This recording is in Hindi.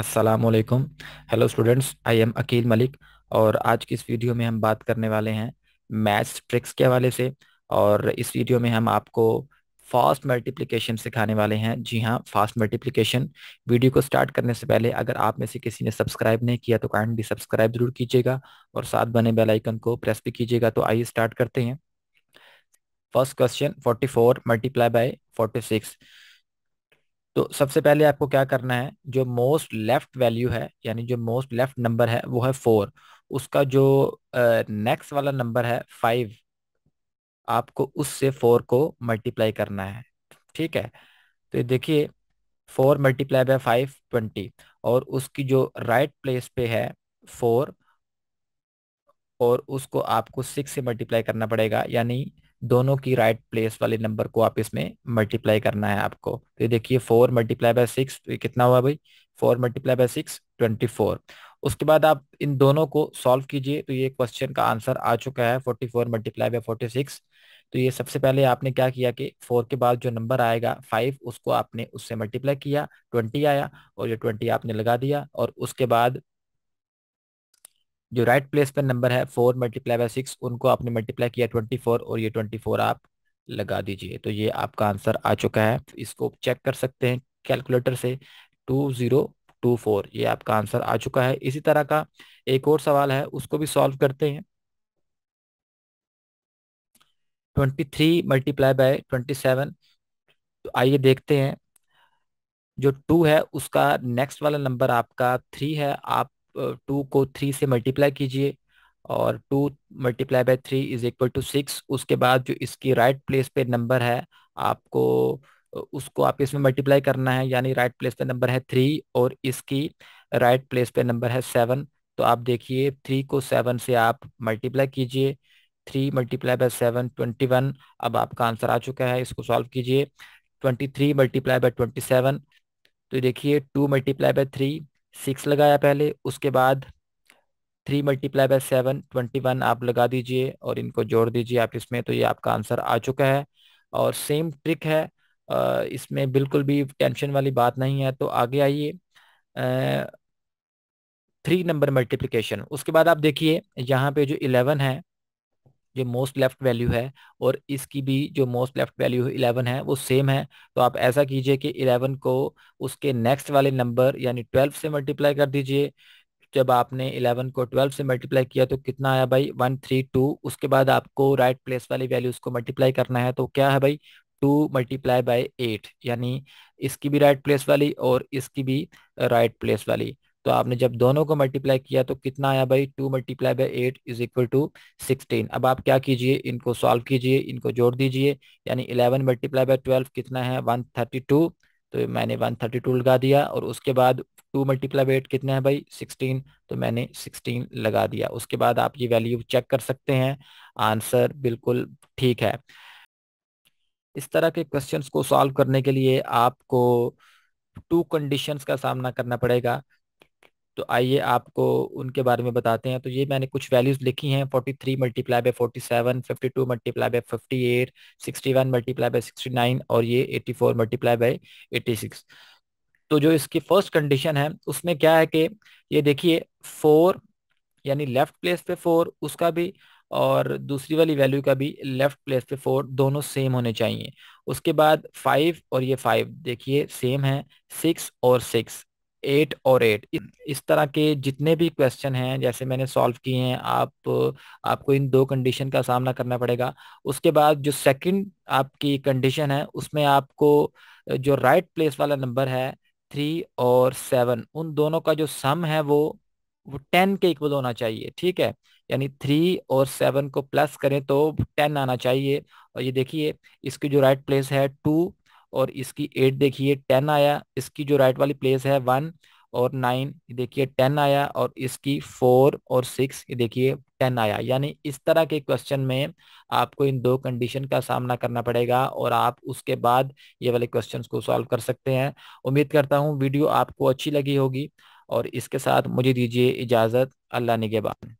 अस्सलाम hello students I am Akeel Malik और आज की इस वीडियो में हम बात करने वाले हैं मैथ्स ट्रिक्स के हवाले से और इस वीडियो में हम आपको फास्ट मल्टीप्लिकेशन सिखाने वाले हैं जी हाँ फास्ट मल्टीप्लिकेशन वीडियो को स्टार्ट करने से पहले अगर आप में से किसी ने सब्सक्राइब नहीं किया तो काइंडली सब्सक्राइब जरूर कीजिएगा और साथ बने बेल आइकन को प्रेस भी कीजिएगा तो आइए स्टार्ट करते हैं first question forty four multiply by forty six तो सबसे पहले आपको क्या करना है जो मोस्ट लेफ्ट वैल्यू है यानी जो मोस्ट लेफ्ट नंबर है वो है फोर उसका जो नेक्स्ट वाला नंबर है फाइव आपको उससे फोर को मल्टीप्लाई करना है ठीक है तो देखिए four multiply by five twenty और उसकी जो राइट right प्लेस पे है फोर और उसको आपको सिक्स से मल्टीप्लाई करना पड़ेगा यानी दोनों की राइट प्लेस वाले नंबर को आप इसमें मल्टीप्लाई करना है आपको तो देखिए फोर मल्टीप्लाई बाय सिक्स कितना हुआ भाई four multiply by six twenty four उसके बाद आप इन दोनों को सॉल्व कीजिए तो ये क्वेश्चन का आंसर आ चुका है forty four multiply by forty six तो ये सबसे पहले आपने क्या किया कि फोर के बाद जो नंबर आएगा फाइव उसको आपने उससे मल्टीप्लाई किया ट्वेंटी आया और ये ट्वेंटी आपने लगा दिया और उसके बाद जो राइट right प्लेस पर नंबर है फोर मल्टीप्लाई बाय सिक्स उनको आपने मल्टीप्लाई किया ट्वेंटी फोर और ये ट्वेंटी फोर आप लगा दीजिए तो ये आपका आंसर आ चुका है इसको चेक कर सकते हैं कैलकुलेटर से टू ज़ीरो टू फोर ये आपका आंसर आ चुका है इसी तरह का एक और सवाल है उसको भी सॉल्व करते हैं twenty three multiply by twenty seven तो आइए देखते हैं जो टू है उसका नेक्स्ट वाला नंबर आपका थ्री है आप टू को थ्री से मल्टीप्लाई कीजिए और two multiply by three is equal to six उसके बाद जो इसकी राइट प्लेस पे नंबर है आपको उसको आप इसमें मल्टीप्लाई करना है यानी राइट प्लेस पे नंबर है थ्री और इसकी राइट प्लेस पे नंबर है सेवन तो आप देखिए थ्री को सेवन से आप मल्टीप्लाई कीजिए three multiply by seven twenty one अब आपका आंसर आ चुका है इसको सॉल्व कीजिए twenty three multiply by twenty seven तो देखिए two multiply by three six लगाया पहले उसके बाद three multiply by seven twenty one आप लगा दीजिए और इनको जोड़ दीजिए आप इसमें तो ये आपका आंसर आ चुका है और सेम ट्रिक है इसमें बिल्कुल भी टेंशन वाली बात नहीं है तो आगे आइए थ्री नंबर मल्टीप्लिकेशन उसके बाद आप देखिए यहाँ पे जो इलेवन है जो मोस्ट लेफ्ट वैल्यू है और इसकी भी जो मोस्ट लेफ्ट वैल्यू इलेवन है वो सेम है तो आप ऐसा कीजिए कि इलेवन को उसके नेक्स्ट वाले नंबर यानी ट्वेल्व से मल्टीप्लाई कर दीजिए जब आपने इलेवन को ट्वेल्व से मल्टीप्लाई किया तो कितना आया भाई वन थ्री टू उसके बाद आपको राइट right प्लेस वाली वैल्यू उसको मल्टीप्लाई करना है तो क्या है भाई टू मल्टीप्लाई बाई एट यानी इसकी भी राइट right प्लेस वाली और इसकी भी राइट right प्लेस वाली तो आपने जब दोनों को मल्टीप्लाई किया तो कितना आया भाई two multiply by eight is equal to sixteen अब आप क्या कीजिए इनको सॉल्व कीजिए इनको जोड़ दीजिए यानी इलेवन मल्टीप्लाई बाई ट्वेल्व कितना है वन थर्टी टू तो मैंने वन थर्टी टू लगा दिया और उसके बाद टू मल्टीप्लाई बाई एट कितना है भाई सिक्सटीन तो मैंने सिक्सटीन लगा दिया उसके बाद आप ये वैल्यू चेक कर सकते हैं आंसर बिल्कुल ठीक है इस तरह के क्वेश्चंस को सॉल्व करने के लिए आपको टू कंडीशंस का सामना करना पड़ेगा तो आइए आपको उनके बारे में बताते हैं तो ये मैंने कुछ वैल्यूज लिखी हैं 43 three multiply by forty seven fifty two multiply by fifty eight sixty one multiply by sixty nine और ये eighty four multiply by eighty six तो जो इसकी फर्स्ट कंडीशन है उसमें क्या है कि ये देखिए फोर यानी लेफ्ट प्लेस पे फोर उसका भी और दूसरी वाली वैल्यू का भी लेफ्ट प्लेस पे फोर दोनों सेम होने चाहिए उसके बाद फाइव और ये फाइव देखिए सेम है सिक्स और सिक्स एट और एट हम्म। इस तरह के जितने भी क्वेश्चन हैं जैसे मैंने सॉल्व किए हैं आप आपको इन दो कंडीशन का सामना करना पड़ेगा उसके बाद जो सेकंड आपकी कंडीशन है उसमें आपको जो राइट right प्लेस वाला नंबर है थ्री और सेवन उन दोनों का जो सम है वो वो टेन के इक्वल होना चाहिए ठीक है यानी थ्री और सेवन को प्लस करें तो टेन आना चाहिए और ये देखिए इसकी जो राइट right प्लेस है टू और इसकी एट देखिए टेन आया इसकी जो राइट वाली प्लेस है वन और नाइन देखिए टेन आया और इसकी फोर और सिक्स ये देखिए टेन आया यानी इस तरह के क्वेश्चन में आपको इन दो कंडीशन का सामना करना पड़ेगा और आप उसके बाद ये वाले क्वेश्चंस को सॉल्व कर सकते हैं उम्मीद करता हूँ वीडियो आपको अच्छी लगी होगी और इसके साथ मुझे दीजिए इजाज़त अल्लाह निगेबान